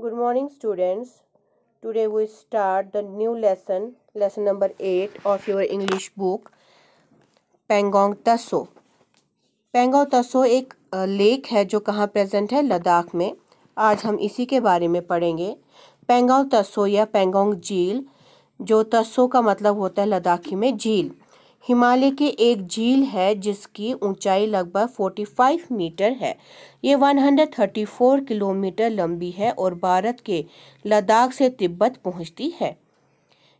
good morning students today we start the new lesson lesson number eight of your English book Pangong Tso Pangong तसो एक lake है जो कहाँ present है लद्दाख में आज हम इसी के बारे में पढ़ेंगे पेंगोंग तसो या पेंगोंग झील जो तसो का मतलब होता है लद्दाखी में झील हिमालय के एक झील है जिसकी ऊंचाई लगभग 45 मीटर है ये 134 किलोमीटर लंबी है और भारत के लद्दाख से तिब्बत पहुंचती है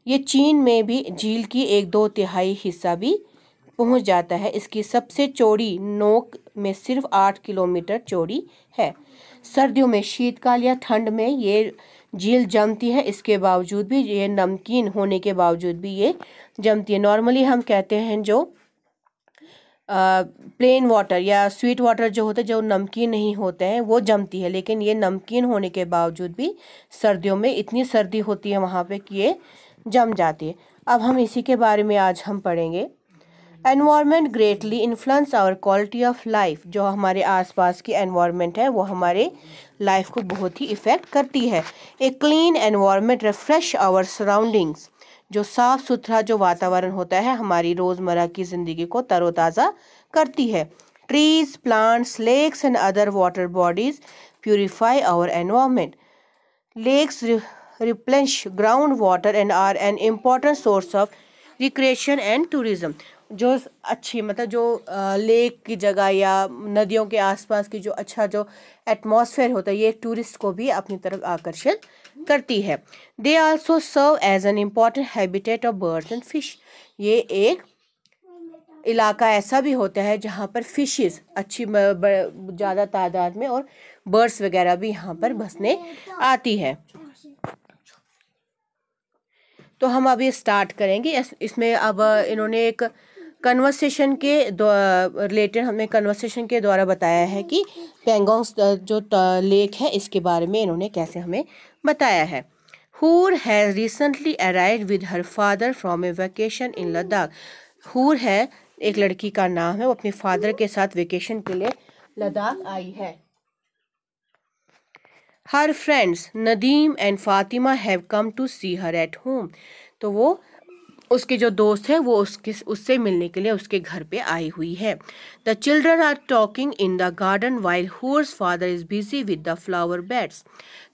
ये चीन में भी झील की एक दो तिहाई हिस्सा भी पहुंच जाता है इसकी सबसे चौड़ी नोक में सिर्फ आठ किलोमीटर चौड़ी है सर्दियों में शीतकाल या ठंड में ये झील जमती है इसके बावजूद भी ये नमकीन होने के बावजूद भी ये जमती है नॉर्मली हम कहते हैं जो प्लेन वाटर या स्वीट वाटर जो होते हैं जो नमकीन नहीं होते हैं वो जमती है लेकिन ये नमकीन होने के बावजूद भी सर्दियों में इतनी सर्दी होती है वहाँ पे कि ये जम जाती है अब हम इसी के बारे में आज हम पढ़ेंगे environment greatly influence our quality of life जो हमारे आसपास की एनवायरनमेंट है वो हमारे लाइफ को बहुत ही इफ़ेक्ट करती है a clean environment refresh our surroundings जो साफ़ सुथरा जो वातावरण होता है हमारी रोज़मर्रा की ज़िंदगी को तरोताज़ा करती है trees plants lakes and other water bodies purify our environment lakes replenish ground water and are an important source of recreation and tourism जो अच्छी मतलब जो लेक की जगह या नदियों के आसपास की जो अच्छा जो एटमॉस्फेयर होता है ये टूरिस्ट को भी अपनी तरफ आकर्षित करती है they also serve as an important habitat of birds and fish ये एक इलाका ऐसा भी होता है जहाँ पर फिशेस अच्छी ज़्यादा तादाद में और बर्ड्स वगैरह भी यहाँ पर बसने आती है तो हम अब ये स्टार्ट करेंगे इसमें अब इन्होंने एक कन्वर्सेशन के रिलेटेड हमें कन्वर्सेशन के द्वारा बताया है कि पेंगोंग जो लेक है इसके बारे में इन्होंने कैसे हमें बताया है Hoor has recently arrive with her father from a vacation in Ladakh Hoor है एक लड़की का नाम है वो अपने फादर के साथ वेकेशन के लिए लद्दाख आई है her friends Nadeem and Fatima have come to see her at home तो वो उसके जो दोस्त है वो उसके उससे मिलने के लिए उसके घर पे आई हुई है the children are talking in the garden while Hoor's father is busy with the flower beds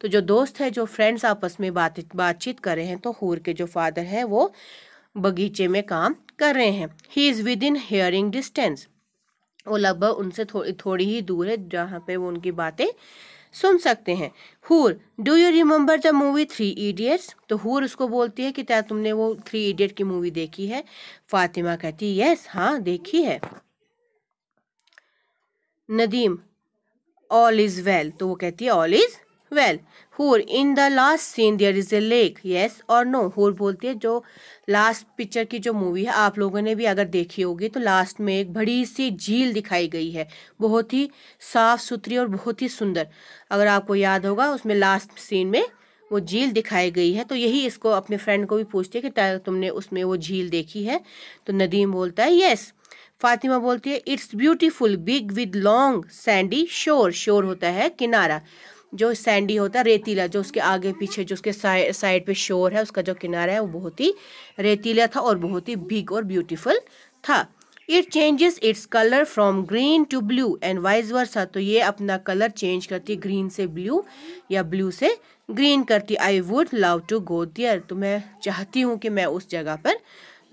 तो जो दोस्त है जो फ्रेंड्स आपस में बात बातचीत कर रहे हैं तो हुर के जो फादर है वो बगीचे में काम कर रहे हैं he is within hearing distance वो लगभग उनसे थो, थोड़ी ही दूर है जहाँ पे वो उनकी बातें सुन सकते हैं Hoor do you remember the movie three idiots तो हूर उसको बोलती है कि क्या तुमने वो थ्री इडियट की मूवी देखी है फातिमा कहती है यस हाँ देखी है नदीम ऑल इज़ वेल तो वो कहती है all is well Hoor in the last scene there is a lake yes और नो हुर बोलती है जो लास्ट पिक्चर की जो मूवी है आप लोगों ने भी अगर देखी होगी तो लास्ट में एक बड़ी सी झील दिखाई गई है बहुत ही साफ सुथरी और बहुत ही सुंदर अगर आपको याद होगा उसमें लास्ट सीन में वो झील दिखाई गई है तो यही इसको अपने फ्रेंड को भी पूछती है कि तुमने उसमें वो झील देखी है तो नदीम बोलता है येस फातिमा बोलती है it's beautiful big with long sandy shore shore होता है किनारा जो सैंडी होता है रेतीला जो उसके आगे पीछे जो उसके साइड साइड पे शोर है उसका जो किनारा है वो बहुत ही रेतीला था और बहुत ही बिग और ब्यूटीफुल था it changes its colour from green to blue and vice versa तो ये अपना कलर चेंज करती है ग्रीन से ब्लू या ब्लू से ग्रीन करती I would love to go there तो मैं चाहती हूँ कि मैं उस जगह पर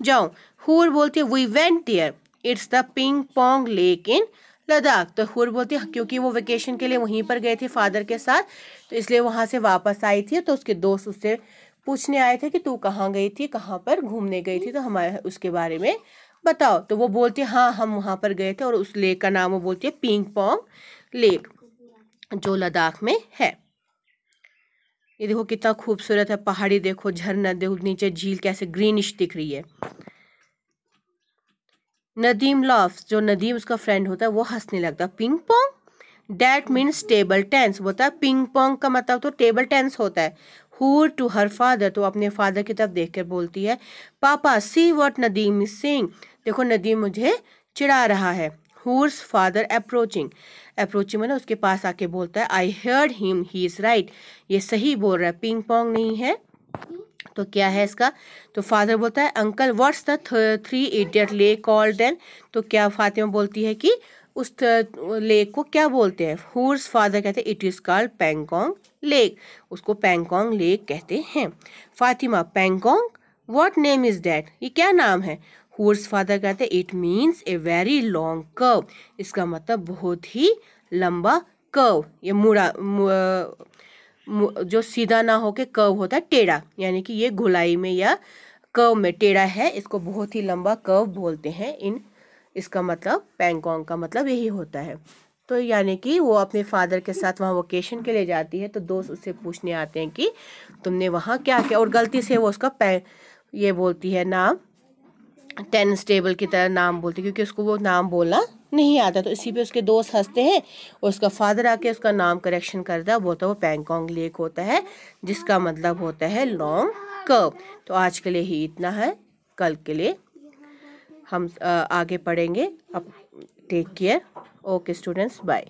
जाऊँ हूर बोलती है we went there it's the ping pong lake in Ladakh तो खुर बोलती है क्योंकि वो वेकेशन के लिए वहीं पर गए थे फादर के साथ तो इसलिए वहाँ से वापस आई थी तो उसके दोस्त उससे पूछने आए थे कि तू कहाँ गई थी कहाँ पर घूमने गई थी तो हमारे उसके बारे में बताओ तो वो बोलती है हाँ हम वहाँ पर गए थे और उस लेक का नाम वो बोलती है पिंग पोंग लेक जो लद्दाख में है ये देखो कितना खूबसूरत है पहाड़ी देखो झरना देखो नीचे झील कैसे ग्रीनिश दिख रही है नदीम लॉफ्स जो नदीम उसका फ्रेंड होता है वो हंसने लगता है ping pong that means table tennis होता है पिंग पोंग का मतलब तो टेबल टेंस होता है हुर टू हर फादर तो अपने फादर की तरफ देख कर बोलती है पापा see what Nadeem is sing देखो नदीम मुझे चिढ़ा रहा है हुर्स फादर अप्रोचिंग अप्रोचिंग मतलब उसके पास आके बोलता है I heard him he is right ये सही बोल रहा है पिंग पोंग नहीं है तो क्या है इसका तो फादर बोलता है uncle what's the three idiot lake call then तो क्या फातिमा बोलती है कि उस लेक को क्या बोलते हैं हुर्स फादर कहते हैं it is called Pangong lake उसको पेंगोंग लेक कहते हैं Fatima Pangong what name is that ये क्या नाम है हुर्स फादर कहते हैं it means a very long curve इसका मतलब बहुत ही लंबा कर्व ये मुड़ा जो सीधा ना होके कर्व होता है टेढ़ा यानी कि ये घुलाई में या कर्व में टेढ़ा है इसको बहुत ही लंबा कर्व बोलते हैं इन इसका मतलब पैंगोंग का मतलब यही होता है तो यानी कि वो अपने फादर के साथ वहाँ वोकेशन के लिए जाती है तो दोस्त उससे पूछने आते हैं कि तुमने वहाँ क्या किया और गलती से वो उसका पै ये बोलती है नाम टेनिस टेबल की तरह नाम बोलती है क्योंकि उसको वो नाम बोलना नहीं आता तो इसी पे उसके दोस्त हंसते हैं और उसका फादर आके उसका नाम करेक्शन करता है बोलता है वो पैंगोंग तो लेक होता है जिसका मतलब होता है लॉन्ग कर्व तो आज के लिए ही इतना है कल के लिए हम आगे पढ़ेंगे अब take care okay students bye